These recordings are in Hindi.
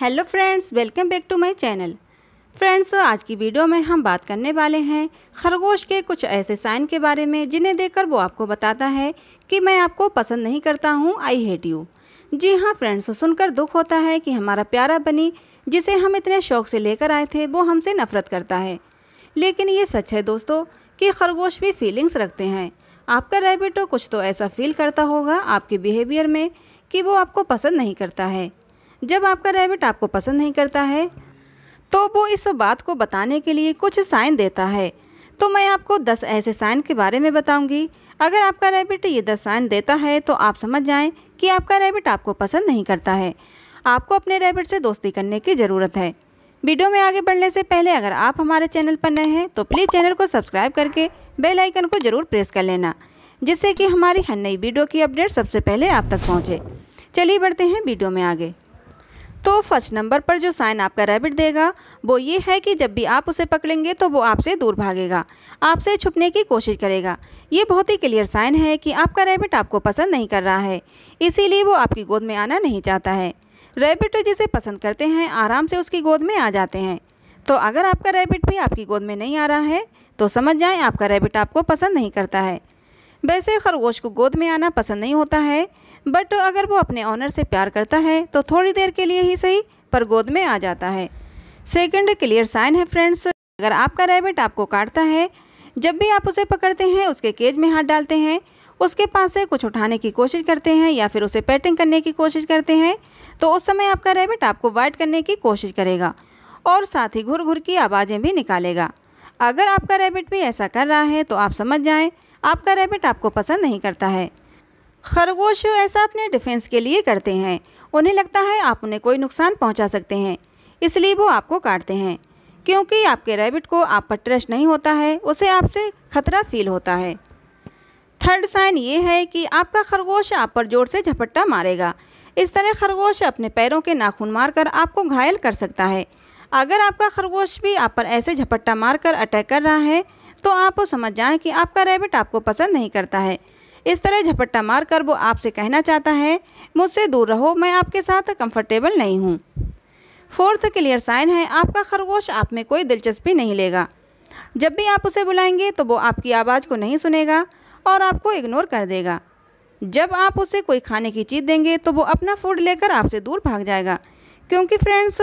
Hello friends welcome back to my channel friends आज की वीडियो में हम बात करने वाले हैं खरगोश के कुछ ऐसे साइन के बारे में जिन्हें देखकर वो आपको बताता है कि मैं आपको पसंद नहीं करता हूँ आई हेट यू जी हाँ फ्रेंड्स सुनकर दुख होता है कि हमारा प्यारा बनी जिसे हम इतने शौक से लेकर आए थे वो हमसे नफरत करता है लेकिन ये सच है दोस्तों कि खरगोश भी फीलिंग्स रखते हैं आपका रेबिटो कुछ तो ऐसा फील करता होगा आपके बिहेवियर में कि वो आपको पसंद नहीं करता है जब आपका रैबिट आपको पसंद नहीं करता है तो वो इस बात को बताने के लिए कुछ साइन देता है तो मैं आपको दस ऐसे साइन के बारे में बताऊंगी अगर आपका रैबिट ये दस साइन देता है तो आप समझ जाएं कि आपका रैबिट आपको पसंद नहीं करता है आपको अपने रैबिट से दोस्ती करने की ज़रूरत है वीडियो में आगे बढ़ने से पहले अगर आप हमारे चैनल पर नए हैं तो प्लीज़ चैनल को सब्सक्राइब करके बेल आइकन को ज़रूर प्रेस कर लेना जिससे कि हमारी हर नई वीडियो की अपडेट सबसे पहले आप तक पहुँचे चलिए बढ़ते हैं वीडियो में आगे तो फर्स्ट नंबर पर जो साइन आपका रैबिट देगा वो ये है कि जब भी आप उसे पकड़ेंगे तो वो आपसे दूर भागेगा आपसे छुपने की कोशिश करेगा ये बहुत ही क्लियर साइन है कि आपका रैबिट आपको पसंद नहीं कर रहा है इसीलिए वो आपकी गोद में आना नहीं चाहता है रैबिट जिसे पसंद करते हैं आराम से उसकी गोद में आ जाते हैं तो अगर आपका रैबिट भी आपकी गोद में नहीं आ रहा है तो समझ जाएँ आपका रैबिट आपको पसंद नहीं करता है वैसे खरगोश को गोद में आना पसंद नहीं होता है बट अगर वो अपने ऑनर से प्यार करता है तो थोड़ी देर के लिए ही सही पर गोद में आ जाता है सेकंड क्लियर साइन है फ्रेंड्स अगर आपका रैबिट आपको काटता है जब भी आप उसे पकड़ते हैं उसके केज में हाथ डालते हैं उसके पास से कुछ उठाने की कोशिश करते हैं या फिर उसे पैटिंग करने की कोशिश करते हैं तो उस समय आपका रैबिट आपको वाइट करने की कोशिश करेगा और साथ ही घुर घुर की आवाज़ें भी निकालेगा अगर आपका रैबिट भी ऐसा कर रहा है तो आप समझ जाएं आपका रैबिट आपको पसंद नहीं करता है खरगोश ऐसा अपने डिफेंस के लिए करते हैं उन्हें लगता है आप उन्हें कोई नुकसान पहुंचा सकते हैं इसलिए वो आपको काटते हैं क्योंकि आपके रैबिट को आप पर ट्रस्ट नहीं होता है उसे आपसे खतरा फील होता है थर्ड साइन ये है कि आपका खरगोश आप पर जोर से झपट्टा मारेगा इस तरह खरगोश अपने पैरों के नाखून मारकर आपको घायल कर सकता है अगर आपका खरगोश भी आप पर ऐसे झपट्टा मारकर अटैक कर रहा है तो आप समझ जाएं कि आपका रैबिट आपको पसंद नहीं करता है इस तरह झपट्टा मारकर वो आपसे कहना चाहता है मुझसे दूर रहो मैं आपके साथ कंफर्टेबल नहीं हूँ फोर्थ क्लियर साइन है आपका खरगोश आप में कोई दिलचस्पी नहीं लेगा जब भी आप उसे बुलाएंगे तो वो आपकी आवाज़ को नहीं सुनेगा और आपको इग्नोर कर देगा जब आप उसे कोई खाने की चीज़ देंगे तो वो अपना फूड लेकर आपसे दूर भाग जाएगा क्योंकि फ्रेंड्स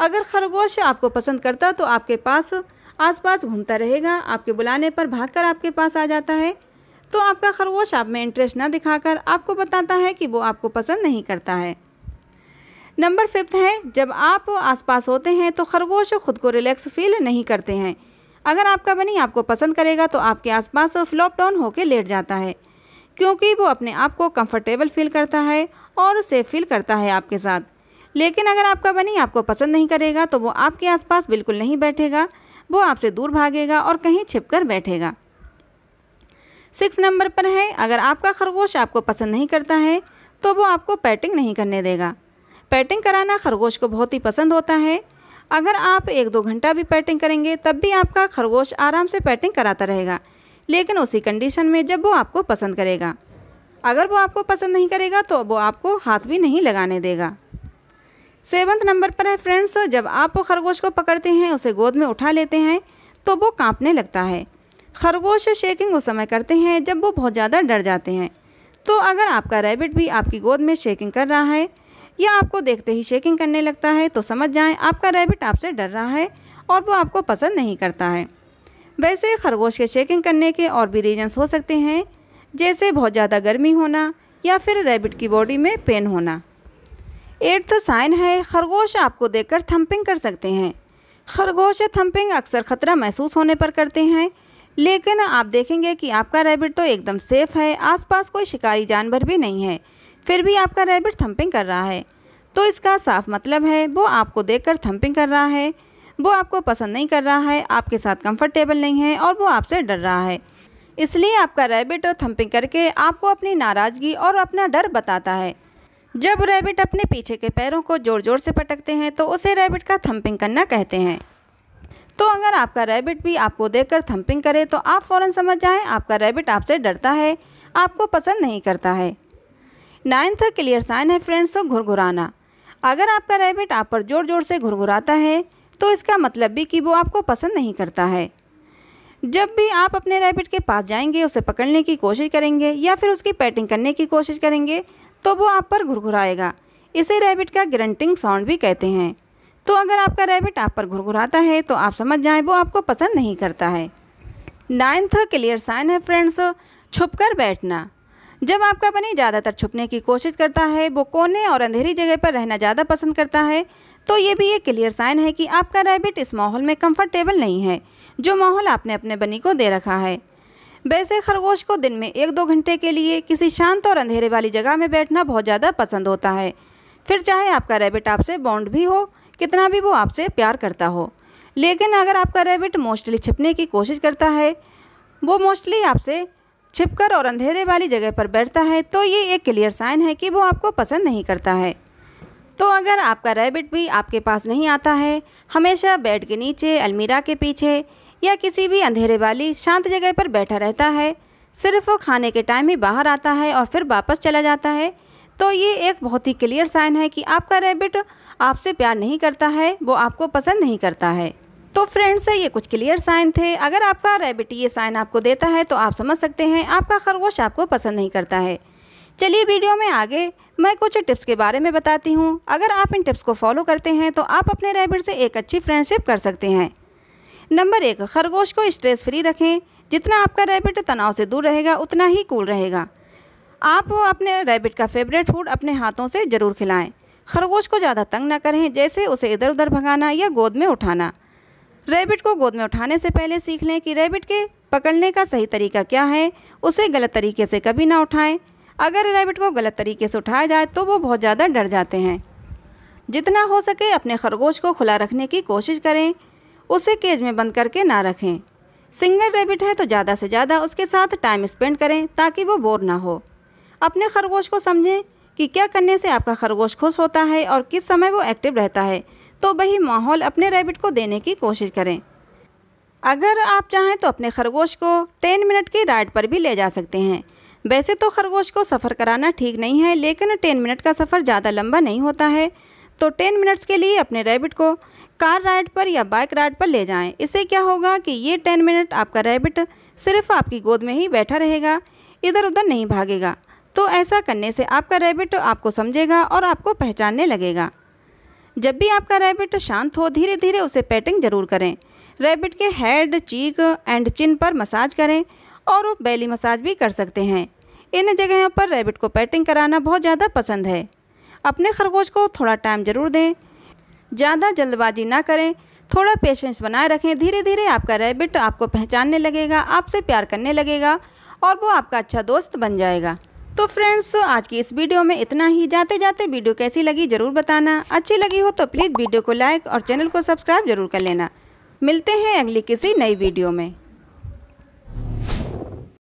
अगर खरगोश आपको पसंद करता तो आपके पास आसपास घूमता रहेगा आपके बुलाने पर भागकर आपके पास आ जाता है तो आपका खरगोश आप में इंटरेस्ट ना दिखाकर आपको बताता है कि वो आपको पसंद नहीं करता है नंबर फिफ्थ है जब आप आसपास होते हैं तो खरगोश खुद को रिलैक्स फील नहीं करते हैं अगर आपका बनी आपको पसंद करेगा तो आपके आसपास फ्लॉप डाउन होकर लेट जाता है क्योंकि वो अपने आप को कंफर्टेबल फील करता है और सेफ फील करता है आपके साथ लेकिन अगर आपका बनी आपको पसंद नहीं करेगा तो वो आपके आसपास बिल्कुल नहीं बैठेगा वो आपसे दूर भागेगा और कहीं छिपकर बैठेगा सिक्स नंबर पर है अगर आपका खरगोश आपको पसंद नहीं करता है तो वो आपको पैटिंग नहीं करने देगा पैटिंग कराना खरगोश को बहुत ही पसंद होता है अगर आप एक दो घंटा भी पैटिंग करेंगे तब भी आपका खरगोश आराम से पैटिंग कराता रहेगा लेकिन उसी कंडीशन में जब वो आपको पसंद करेगा अगर वो आपको पसंद नहीं करेगा तो वो आपको हाथ भी नहीं लगाने देगा सेवन्थ नंबर पर है फ्रेंड्स जब आप खरगोश को पकड़ते हैं उसे गोद में उठा लेते हैं तो वो कांपने लगता है खरगोश शेकिंग उस समय करते हैं जब वो बहुत ज़्यादा डर जाते हैं तो अगर आपका रैबिट भी आपकी गोद में शेकिंग कर रहा है या आपको देखते ही शेकिंग करने लगता है तो समझ जाएं आपका रैबिट आपसे डर रहा है और वो आपको पसंद नहीं करता है वैसे खरगोश के शेकिंग करने के और भी रीजन्स हो सकते हैं जैसे बहुत ज़्यादा गर्मी होना या फिर रैबिट की बॉडी में पेन होना एट्थ साइन तो है खरगोश आपको देखकर थंपिंग कर सकते हैं खरगोश थंपिंग अक्सर खतरा महसूस होने पर करते हैं लेकिन आप देखेंगे कि आपका रैबिट तो एकदम सेफ है आसपास कोई शिकारी जानवर भी नहीं है फिर भी आपका रैबिट थंपिंग कर रहा है तो इसका साफ मतलब है वो आपको देखकर थंपिंग कर रहा है वो आपको पसंद नहीं कर रहा है आपके साथ कंफर्टेबल नहीं है और वो आपसे डर रहा है इसलिए आपका रैबिट थंपिंग करके आपको अपनी नाराज़गी और अपना डर बताता है जब रैबिट अपने पीछे के पैरों को ज़ोर ज़ोर से पटकते हैं तो उसे रैबिट का थंपिंग करना कहते हैं तो अगर आपका रैबिट भी आपको देखकर थम्पिंग करे तो आप फ़ौरन समझ जाएं आपका रैबिट आपसे डरता है आपको पसंद नहीं करता है नाइन्थ क्लियर साइन है फ्रेंड्स तो घुरघुराना अगर आपका रैबिट आप पर ज़ोर ज़ोर से घुरघुराता है तो इसका मतलब भी कि वो आपको पसंद नहीं करता है जब भी आप अपने रैबिट के पास जाएंगे उसे पकड़ने की कोशिश करेंगे या फिर उसकी पैटिंग करने की कोशिश करेंगे तो वो आप पर घुरघुराएगा इसे रैबिट का ग्रंटिंग साउंड भी कहते हैं तो अगर आपका रैबिट आप पर घुरघुराता है तो आप समझ जाएं वो आपको पसंद नहीं करता है नाइन्थ क्लियर साइन है फ्रेंड्स छुप कर बैठना जब आपका बनी ज़्यादातर छुपने की कोशिश करता है वो कोने और अंधेरी जगह पर रहना ज़्यादा पसंद करता है तो ये भी एक क्लियर साइन है कि आपका रैबिट इस माहौल में कंफर्टेबल नहीं है जो माहौल आपने अपने बनी को दे रखा है वैसे खरगोश को दिन में एक दो घंटे के लिए किसी शांत और अंधेरे वाली जगह में बैठना बहुत ज़्यादा पसंद होता है फिर चाहे आपका रैबिट आपसे बॉन्ड भी हो कितना भी वो आपसे प्यार करता हो लेकिन अगर आपका रैबिट मोस्टली छिपने की कोशिश करता है वो मोस्टली आपसे छिपकर और अंधेरे वाली जगह पर बैठता है तो ये एक क्लियर साइन है कि वो आपको पसंद नहीं करता है तो अगर आपका रैबिट भी आपके पास नहीं आता है हमेशा बेड के नीचे अलमीरा के पीछे या किसी भी अंधेरे वाली शांत जगह पर बैठा रहता है सिर्फ वो खाने के टाइम ही बाहर आता है और फिर वापस चला जाता है तो ये एक बहुत ही क्लियर साइन है कि आपका रैबिट आपसे प्यार नहीं करता है वो आपको पसंद नहीं करता है तो फ्रेंड्स ये कुछ क्लियर साइन थे अगर आपका रैबिट ये साइन आपको देता है तो आप समझ सकते हैं आपका खरगोश आपको पसंद नहीं करता है चलिए वीडियो में आगे मैं कुछ टिप्स के बारे में बताती हूँ अगर आप इन टिप्स को फॉलो करते हैं तो आप अपने रैबिट से एक अच्छी फ्रेंडशिप कर सकते हैं नंबर एक खरगोश को स्ट्रेस फ्री रखें जितना आपका रैबिट तनाव से दूर रहेगा उतना ही कूल रहेगा आप अपने रैबिट का फेवरेट फूड अपने हाथों से ज़रूर खिलाएं खरगोश को ज़्यादा तंग ना करें जैसे उसे इधर उधर भगाना या गोद में उठाना रैबिट को गोद में उठाने से पहले सीख लें कि रैबिट के पकड़ने का सही तरीका क्या है उसे गलत तरीके से कभी ना उठाएं अगर रैबिट को गलत तरीके से उठाया जाए तो वो बहुत ज़्यादा डर जाते हैं जितना हो सके अपने खरगोश को खुला रखने की कोशिश करें उसे केज में बंद करके ना रखें सिंगल रैबिट है तो ज़्यादा से ज़्यादा उसके साथ टाइम स्पेंड करें ताकि वो बोर ना हो अपने खरगोश को समझें कि क्या करने से आपका खरगोश खुश होता है और किस समय वो एक्टिव रहता है तो वही माहौल अपने रैबिट को देने की कोशिश करें अगर आप चाहें तो अपने खरगोश को टेन मिनट की राइड पर भी ले जा सकते हैं वैसे तो खरगोश को सफ़र कराना ठीक नहीं है लेकिन टेन मिनट का सफ़र ज़्यादा लंबा नहीं होता है तो टेन मिनट्स के लिए अपने रैबिट को कार राइड पर या बाइक राइड पर ले जाएं। इससे क्या होगा कि ये टेन मिनट आपका रैबिट सिर्फ आपकी गोद में ही बैठा रहेगा इधर उधर नहीं भागेगा तो ऐसा करने से आपका रैबिट आपको समझेगा और आपको पहचानने लगेगा जब भी आपका रैबिट शांत हो धीरे धीरे उसे पैटिंग जरूर करें रैबिट के हेड चीक एंड चिन पर मसाज करें और बैली मसाज भी कर सकते हैं इन जगहों पर रैबिट को पैटिंग कराना बहुत ज़्यादा पसंद है अपने खरगोश को थोड़ा टाइम ज़रूर दें ज़्यादा जल्दबाजी ना करें थोड़ा पेशेंस बनाए रखें धीरे धीरे आपका रैबिट आपको पहचानने लगेगा आपसे प्यार करने लगेगा और वो आपका अच्छा दोस्त बन जाएगा तो फ्रेंड्स आज की इस वीडियो में इतना ही जाते जाते वीडियो कैसी लगी ज़रूर बताना अच्छी लगी हो तो प्लीज़ वीडियो को लाइक और चैनल को सब्सक्राइब जरूर कर लेना मिलते हैं अगली किसी नई वीडियो में